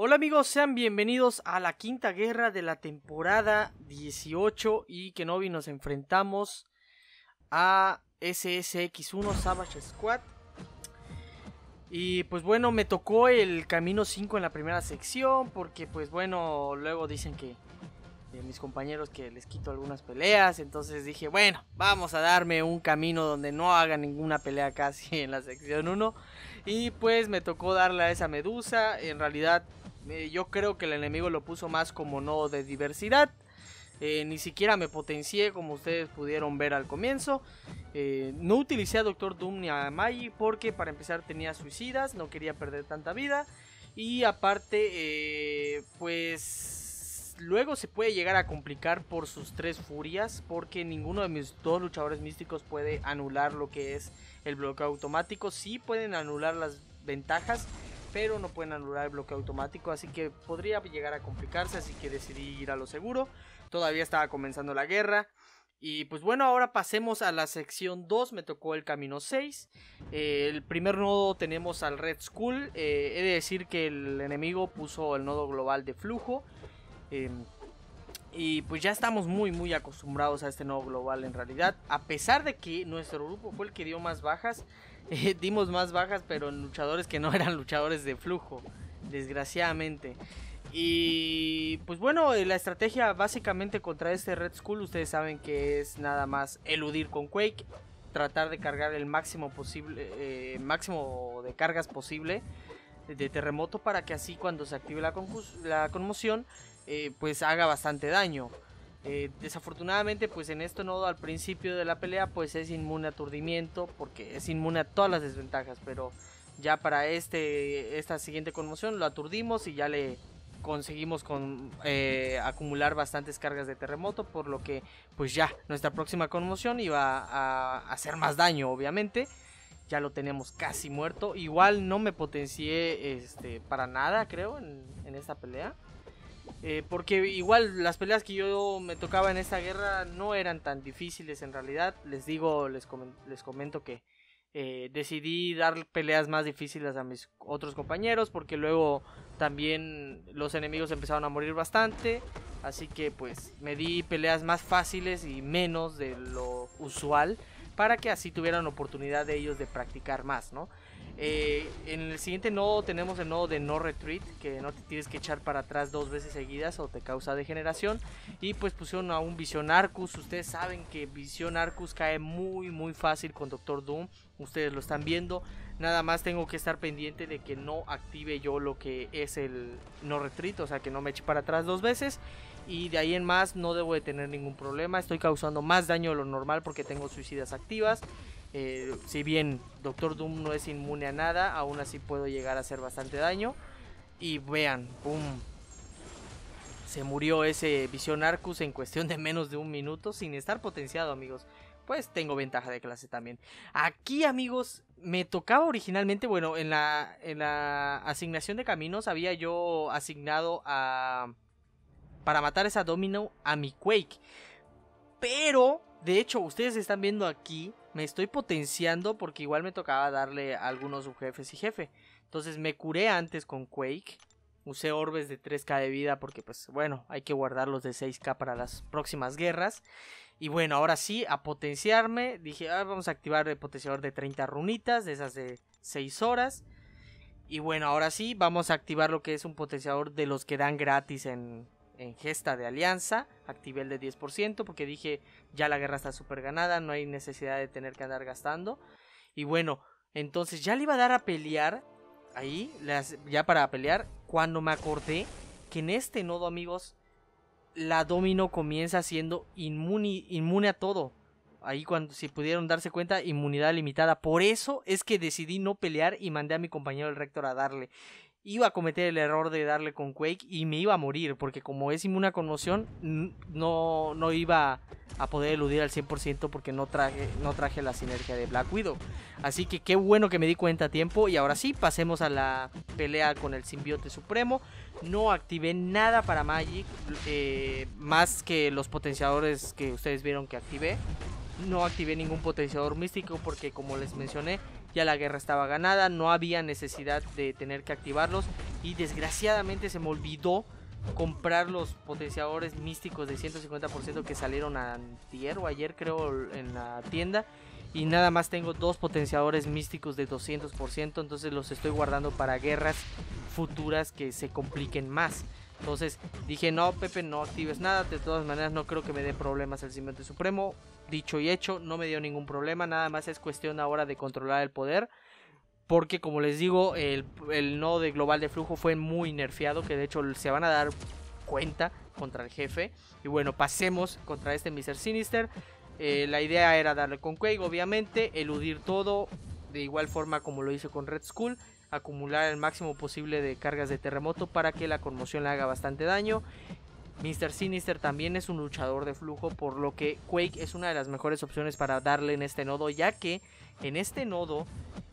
Hola amigos, sean bienvenidos a la quinta guerra de la temporada 18 y que Kenobi nos enfrentamos a SSX1 Savage Squad. Y pues bueno, me tocó el camino 5 en la primera sección porque pues bueno, luego dicen que mis compañeros que les quito algunas peleas, entonces dije, bueno, vamos a darme un camino donde no haga ninguna pelea casi en la sección 1 y pues me tocó darle a esa medusa, en realidad eh, yo creo que el enemigo lo puso más como no de diversidad. Eh, ni siquiera me potencié como ustedes pudieron ver al comienzo. Eh, no utilicé a Doctor Doom ni a porque para empezar tenía suicidas, no quería perder tanta vida. Y aparte, pues luego se puede llegar a complicar por sus tres furias porque ninguno de mis dos luchadores místicos puede anular lo que es el bloqueo automático. Sí pueden anular las ventajas, pero no pueden anular el bloque automático, así que podría llegar a complicarse, así que decidí ir a lo seguro. Todavía estaba comenzando la guerra. Y pues bueno, ahora pasemos a la sección 2, me tocó el camino 6. Eh, el primer nodo tenemos al Red Skull, eh, he de decir que el enemigo puso el nodo global de flujo. Em, y pues ya estamos muy muy acostumbrados a este nodo global en realidad. A pesar de que nuestro grupo fue el que dio más bajas, dimos más bajas, pero en luchadores que no eran luchadores de flujo, desgraciadamente. Y pues bueno, eh, la estrategia básicamente contra este Red Skull, ustedes saben que es nada más eludir con Quake, tratar de cargar el máximo posible, eh, máximo de cargas posible de terremoto para que así cuando se active la, la conmoción, eh, pues haga bastante daño. Eh, desafortunadamente, pues en esto nodo al principio de la pelea, pues es inmune a aturdimiento, porque es inmune a todas las desventajas, pero ya para este esta siguiente conmoción lo aturdimos y ya le conseguimos con, eh, acumular bastantes cargas de terremoto, por lo que pues ya nuestra próxima conmoción iba a, hacer más daño, obviamente. Ya lo tenemos casi muerto. Igual no me potencié este, para nada, creo, en esta pelea. Eh, porque igual las peleas que yo me tocaba en esta guerra no eran tan difíciles en realidad. Les digo, les, comento que eh, decidí dar peleas más difíciles a mis otros compañeros porque luego también los enemigos empezaron a morir bastante. Así que pues me di peleas más fáciles y menos de lo usual para que así tuvieran oportunidad de ellos de practicar más, ¿no? Eh, en el siguiente nodo tenemos el nodo de no retreat, que no te tienes que echar para atrás dos veces seguidas o te causa degeneración. Y pues pusieron a un Vision Arcus. Ustedes saben que Vision Arcus cae muy muy fácil con Doctor Doom. Ustedes lo están viendo. Nada más tengo que estar pendiente de que no active yo lo que es el no retreat, o sea que no me eche para atrás dos veces. Y de ahí en más no debo de tener ningún problema. Estoy causando más daño de lo normal porque tengo suicidas activas. Eh, si bien Doctor Doom no es inmune a nada, aún así puedo llegar a hacer bastante daño. Y vean, ¡pum! Se murió ese Vision Arcus en cuestión de menos de un minuto sin estar potenciado, amigos. Pues tengo ventaja de clase también. Aquí, amigos, me tocaba originalmente, bueno, en la, asignación de caminos había yo asignado a... Para matar esa domino a mi Quake. Pero, de hecho, ustedes están viendo aquí, me estoy potenciando porque igual me tocaba darle a algunos jefes y jefe. Entonces me curé antes con Quake. Usé orbes de 3k de vida porque pues bueno, hay que guardarlos de 6k para las próximas guerras. Y bueno, ahora sí, a potenciarme. Dije, ah, vamos a activar el potenciador de 30 runitas, de esas de 6 horas. Y bueno, ahora sí, vamos a activar lo que es un potenciador de los que dan gratis en, gesta de alianza. Activé el de 10% porque dije, ya la guerra está súper ganada, no hay necesidad de tener que andar gastando. Y bueno, entonces ya le iba a dar a pelear, ahí, las, ya para pelear, cuando me acordé que en este nodo, amigos, la Domino comienza siendo inmune, inmune a todo. Ahí cuando si pudieron darse cuenta, inmunidad limitada. Por eso es que decidí no pelear y mandé a mi compañero el rector a darle iba a cometer el error de darle con Quake y me iba a morir, porque como es inmune a conmoción, no, no iba a poder eludir al 100% porque no traje, no traje la sinergia de Black Widow. Así que qué bueno que me di cuenta a tiempo y ahora sí, pasemos a la pelea con el simbiote supremo. No activé nada para Magic, eh, más que los potenciadores que ustedes vieron que activé. No activé ningún potenciador místico porque como les mencioné, ya la guerra estaba ganada, no había necesidad de tener que activarlos y desgraciadamente se me olvidó comprar los potenciadores místicos de 150% que salieron ayer o ayer creo en la tienda y nada más tengo dos potenciadores místicos de 200%, entonces los estoy guardando para guerras futuras que se compliquen más. Entonces dije, no, Pepe, no actives nada. De todas maneras, no creo que me dé problemas el Cimiento Supremo. Dicho y hecho, no me dio ningún problema. Nada más es cuestión ahora de controlar el poder. Porque, como les digo, el, el nodo de global de flujo fue muy nerfeado. Que de hecho se van a dar cuenta contra el jefe. Y bueno, pasemos contra este Mr. Sinister. Eh, la idea era darle con Quake, obviamente, eludir todo, de igual forma como lo hice con Red Skull, acumular el máximo posible de cargas de terremoto para que la conmoción le haga bastante daño. Mr. Sinister también es un luchador de flujo, por lo que Quake es una de las mejores opciones para darle en este nodo, ya que en este nodo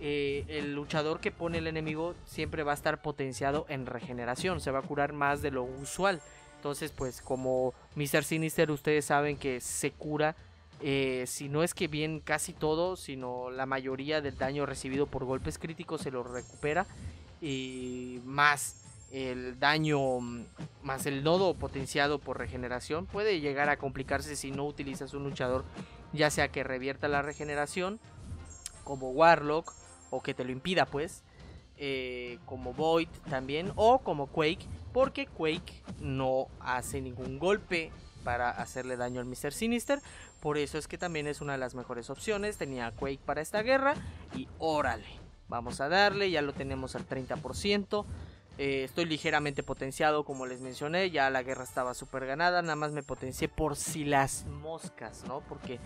eh, el luchador que pone el enemigo siempre va a estar potenciado en regeneración, se va a curar más de lo usual. Entonces, pues como Mr. Sinister, ustedes saben que se cura eh, si no es que bien casi todo, sino la mayoría del daño recibido por golpes críticos se lo recupera y más el daño mm, más el nodo potenciado por regeneración puede llegar a complicarse si no utilizas un luchador ya sea que revierta la regeneración como Warlock o que te lo impida pues eh, como Void también o como Quake porque Quake no hace ningún golpe para hacerle daño al Mr. Sinister por eso es que también es una de las mejores opciones. Tenía Quake para esta guerra y órale. Vamos a darle, ya lo tenemos al 30%. Eh, estoy ligeramente potenciado, como les mencioné. Ya la guerra estaba súper ganada. Nada más me potencié por si las moscas, ¿no? Porque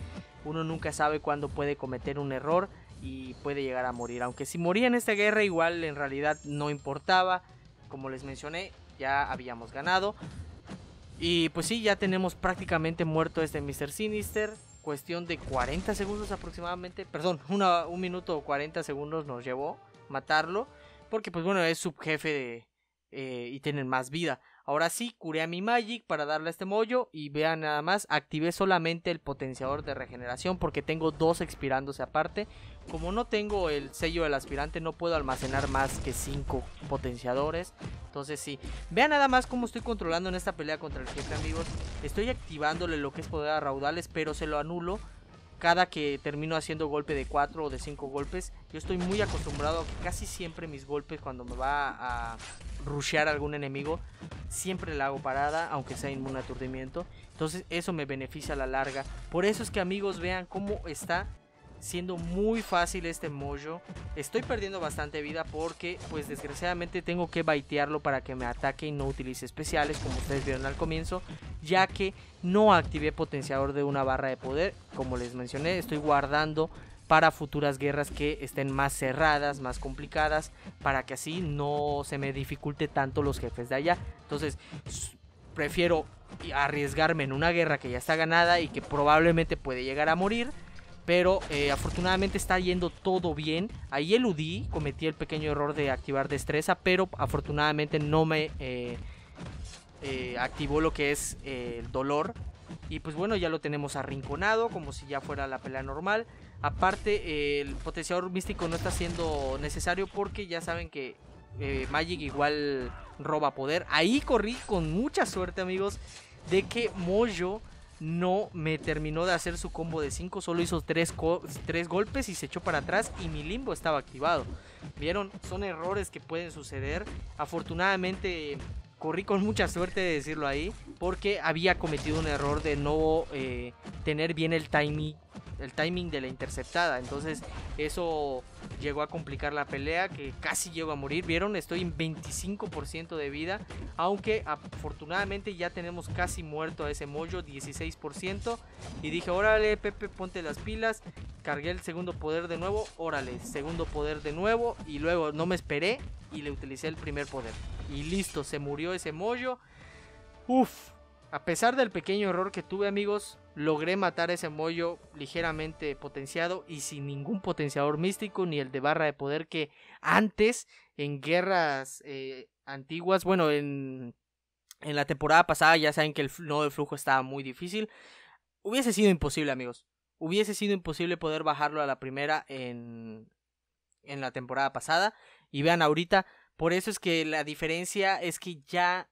uno nunca sabe cuándo puede cometer un error y puede llegar a morir. Aunque si moría en esta guerra, igual en realidad no importaba. Como les mencioné, ya habíamos ganado. Y pues sí, ya tenemos prácticamente muerto este Mr. Sinister. Cuestión de 40 segundos aproximadamente. Perdón, una, un minuto o 40 segundos nos llevó matarlo. Porque pues bueno, es subjefe de, eh, y tienen más vida. Ahora sí, curé a mi Magic para darle a este mollo y vean nada más, activé solamente el potenciador de regeneración porque tengo dos expirándose aparte. Como no tengo el sello del aspirante no puedo almacenar más que cinco potenciadores. Entonces sí, vean nada más cómo estoy controlando en esta pelea contra el jefe amigos. Estoy activándole lo que es poder a raudales pero se lo anulo cada que termino haciendo golpe de 4 o de 5 golpes, yo estoy muy acostumbrado a que casi siempre mis golpes cuando me va a rushear algún enemigo, siempre la hago parada, aunque sea inmune a aturdimiento. Entonces eso me beneficia a la larga. Por eso es que amigos vean cómo está siendo muy fácil este mojo. Estoy perdiendo bastante vida porque pues desgraciadamente tengo que baitearlo para que me ataque y no utilice especiales como ustedes vieron al comienzo ya que no activé potenciador de una barra de poder. Como les mencioné, estoy guardando para futuras guerras que estén más cerradas, más complicadas, para que así no se me dificulte tanto los jefes de allá. Entonces, prefiero arriesgarme en una guerra que ya está ganada y que probablemente puede llegar a morir. Pero eh, afortunadamente está yendo todo bien. Ahí eludí, cometí el pequeño error de activar destreza, pero afortunadamente no me... Eh, eh, activó lo que es eh, el dolor. Y pues bueno, ya lo tenemos arrinconado, como si ya fuera la pelea normal. Aparte, el potenciador místico no está siendo necesario porque ya saben que eh, Magic igual roba poder. Ahí corrí con mucha suerte, amigos, de que Mojo no me terminó de hacer su combo de 5, solo hizo 3 golpes y se echó para atrás y mi limbo estaba activado. Vieron, son errores que pueden suceder. Afortunadamente corrí con mucha suerte de decirlo ahí, porque había cometido un error de no eh, tener bien el timing el timing de la interceptada. Entonces eso llegó a complicar la pelea, que casi llego a morir. Vieron, estoy en 25% de vida, aunque afortunadamente ya tenemos casi muerto a ese mollo, 16%. Y dije, órale, Pepe, ponte las pilas. Cargué el segundo poder de nuevo, órale, segundo poder de nuevo. Y luego no me esperé y le utilicé el primer poder. Y listo, se murió ese mollo. Uf, a pesar del pequeño error que tuve, amigos, logré matar ese mollo ligeramente potenciado y sin ningún potenciador místico ni el de barra de poder que antes en guerras eh, antiguas, bueno, en, en la temporada pasada ya saben que el nodo de flujo estaba muy difícil. Hubiese sido imposible, amigos. Hubiese sido imposible poder bajarlo a la primera en, en la temporada pasada. Y vean ahorita, por eso es que la diferencia es que ya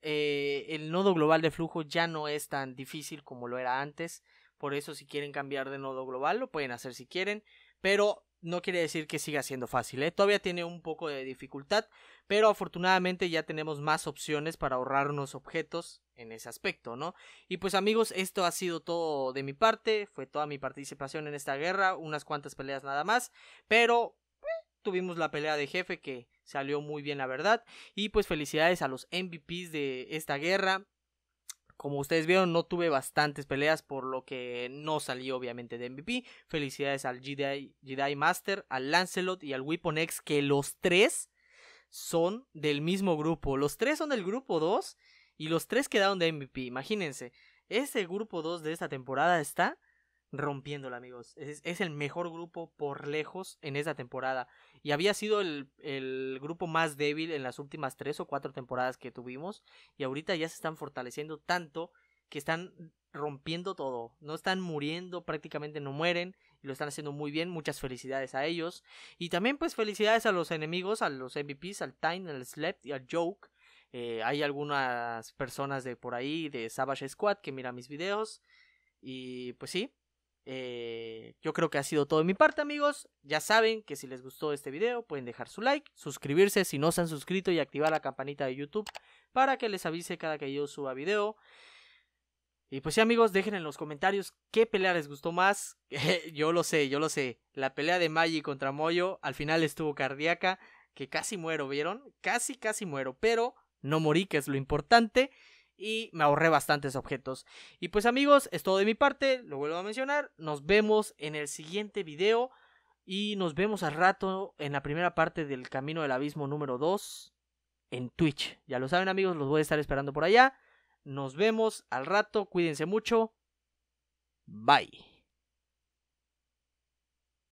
eh, el nodo global de flujo ya no es tan difícil como lo era antes. Por eso si quieren cambiar de nodo global lo pueden hacer si quieren. Pero no quiere decir que siga siendo fácil. ¿eh? Todavía tiene un poco de dificultad. Pero afortunadamente ya tenemos más opciones para ahorrarnos objetos en ese aspecto, ¿no? Y pues amigos, esto ha sido todo de mi parte. Fue toda mi participación en esta guerra. Unas cuantas peleas nada más. Pero Tuvimos la pelea de jefe que salió muy bien, la verdad. Y pues felicidades a los MVPs de esta guerra. Como ustedes vieron, no tuve bastantes peleas, por lo que no salí obviamente de MVP. Felicidades al Jedi, Master, al Lancelot y al Weapon X, que los tres son del mismo grupo. Los tres son del grupo 2 y los tres quedaron de MVP. Imagínense, ese grupo 2 de esta temporada está rompiéndola, amigos. Es, el mejor grupo por lejos en esa temporada. Y había sido el, grupo más débil en las últimas tres o cuatro temporadas que tuvimos. Y ahorita ya se están fortaleciendo tanto que están rompiendo todo. No están muriendo, prácticamente no mueren. Y lo están haciendo muy bien. Muchas felicidades a ellos. Y también pues felicidades a los enemigos, a los MVPs, al Time, al Slept y al Joke. Eh, hay algunas personas de por ahí de Savage Squad que miran mis videos. Y pues sí, eh, yo creo que ha sido todo de mi parte, amigos. Ya saben que si les gustó este video, pueden dejar su like, suscribirse si no se han suscrito y activar la campanita de YouTube para que les avise cada que yo suba video. Y pues sí, amigos, dejen en los comentarios qué pelea les gustó más. yo lo sé, yo lo sé. La pelea de Maggi contra Moyo al final estuvo cardíaca, que casi muero, ¿vieron? Casi, casi muero, pero no morí, que es lo importante y me ahorré bastantes objetos. Y pues amigos, es todo de mi parte, lo vuelvo a mencionar, nos vemos en el siguiente video y nos vemos al rato en la primera parte del Camino del Abismo número 2 en Twitch. Ya lo saben amigos, los voy a estar esperando por allá. Nos vemos al rato, cuídense mucho. Bye.